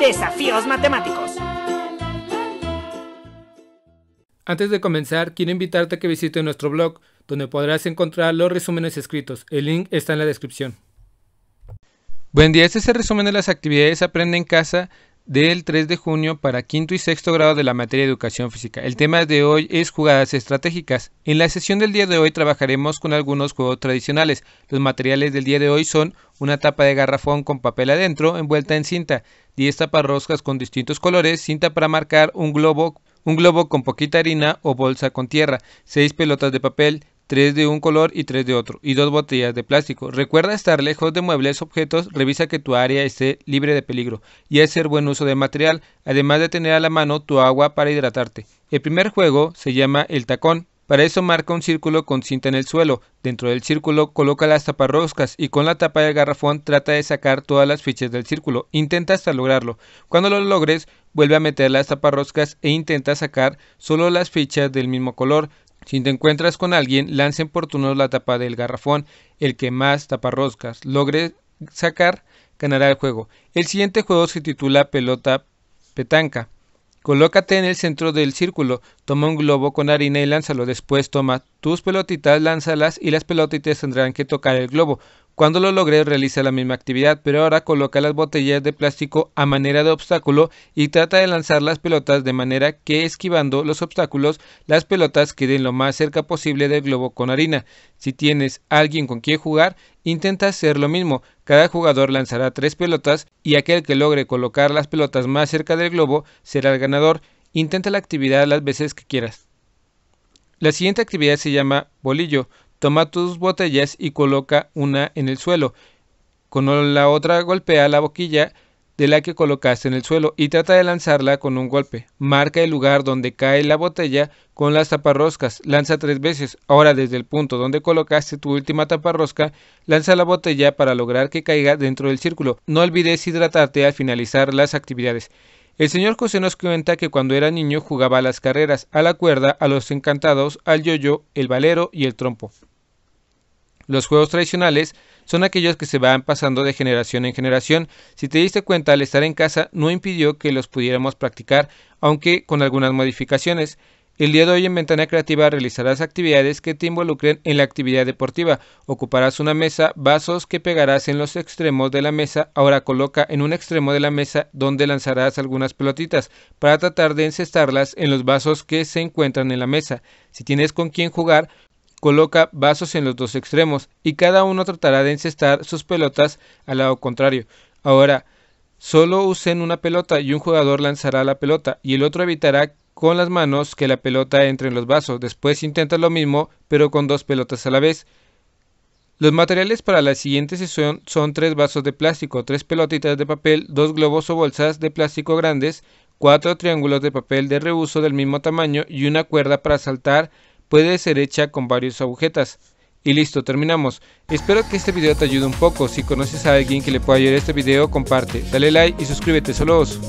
Desafíos matemáticos. Antes de comenzar, quiero invitarte a que visite nuestro blog, donde podrás encontrar los resúmenes escritos. El link está en la descripción. Buen día, este es el resumen de las actividades Aprende en Casa del 3 de junio para quinto y sexto grado de la materia de educación física. El tema de hoy es jugadas estratégicas. En la sesión del día de hoy trabajaremos con algunos juegos tradicionales. Los materiales del día de hoy son una tapa de garrafón con papel adentro envuelta en cinta, 10 roscas con distintos colores, cinta para marcar un globo, un globo con poquita harina o bolsa con tierra, 6 pelotas de papel, tres de un color y tres de otro, y dos botellas de plástico. Recuerda estar lejos de muebles, objetos, revisa que tu área esté libre de peligro y hacer buen uso de material, además de tener a la mano tu agua para hidratarte. El primer juego se llama el tacón. Para eso marca un círculo con cinta en el suelo. Dentro del círculo coloca las taparroscas y con la tapa del garrafón trata de sacar todas las fichas del círculo. Intenta hasta lograrlo. Cuando lo logres, vuelve a meter las taparroscas e intenta sacar solo las fichas del mismo color. Si te encuentras con alguien, lancen por turnos la tapa del garrafón. El que más taparroscas logre sacar ganará el juego. El siguiente juego se titula Pelota Petanca. Colócate en el centro del círculo, toma un globo con harina y lánzalo. Después toma tus pelotitas, lánzalas y las pelotitas tendrán que tocar el globo. Cuando lo logres realiza la misma actividad, pero ahora coloca las botellas de plástico a manera de obstáculo y trata de lanzar las pelotas de manera que, esquivando los obstáculos, las pelotas queden lo más cerca posible del globo con harina. Si tienes alguien con quien jugar, intenta hacer lo mismo. Cada jugador lanzará tres pelotas y aquel que logre colocar las pelotas más cerca del globo será el ganador. Intenta la actividad las veces que quieras. La siguiente actividad se llama bolillo. Toma tus botellas y coloca una en el suelo. Con la otra golpea la boquilla de la que colocaste en el suelo y trata de lanzarla con un golpe. Marca el lugar donde cae la botella con las taparroscas. Lanza tres veces. Ahora desde el punto donde colocaste tu última taparrosca, lanza la botella para lograr que caiga dentro del círculo. No olvides hidratarte al finalizar las actividades. El señor José nos cuenta que cuando era niño jugaba a las carreras, a la cuerda, a los encantados, al yoyo, el valero y el trompo. Los juegos tradicionales son aquellos que se van pasando de generación en generación. Si te diste cuenta, al estar en casa no impidió que los pudiéramos practicar, aunque con algunas modificaciones. El día de hoy en Ventana Creativa realizarás actividades que te involucren en la actividad deportiva. Ocuparás una mesa, vasos que pegarás en los extremos de la mesa. Ahora coloca en un extremo de la mesa donde lanzarás algunas pelotitas para tratar de encestarlas en los vasos que se encuentran en la mesa. Si tienes con quien jugar, coloca vasos en los dos extremos y cada uno tratará de encestar sus pelotas al lado contrario. Ahora, solo usen una pelota y un jugador lanzará la pelota y el otro evitará con las manos que la pelota entre en los vasos. Después intenta lo mismo, pero con dos pelotas a la vez. Los materiales para la siguiente sesión son tres vasos de plástico, tres pelotitas de papel, dos globos o bolsas de plástico grandes, cuatro triángulos de papel de reuso del mismo tamaño y una cuerda para saltar puede ser hecha con varios agujetas. Y listo, terminamos. Espero que este video te ayude un poco. Si conoces a alguien que le pueda ayudar este video, comparte, dale like y suscríbete, vos.